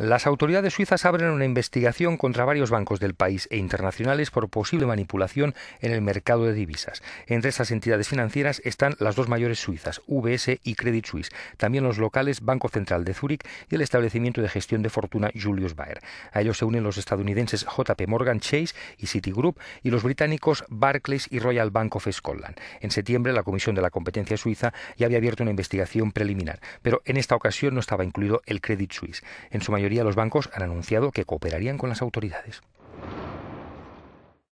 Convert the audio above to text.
Las autoridades suizas abren una investigación contra varios bancos del país e internacionales por posible manipulación en el mercado de divisas. Entre estas entidades financieras están las dos mayores suizas, UBS y Credit Suisse, también los locales Banco Central de Zúrich y el establecimiento de gestión de fortuna Julius Baer. A ellos se unen los estadounidenses JP Morgan Chase y Citigroup y los británicos Barclays y Royal Bank of Scotland. En septiembre la Comisión de la Competencia Suiza ya había abierto una investigación preliminar, pero en esta ocasión no estaba incluido el Credit Suisse. En su mayoría de los bancos han anunciado que cooperarían con las autoridades.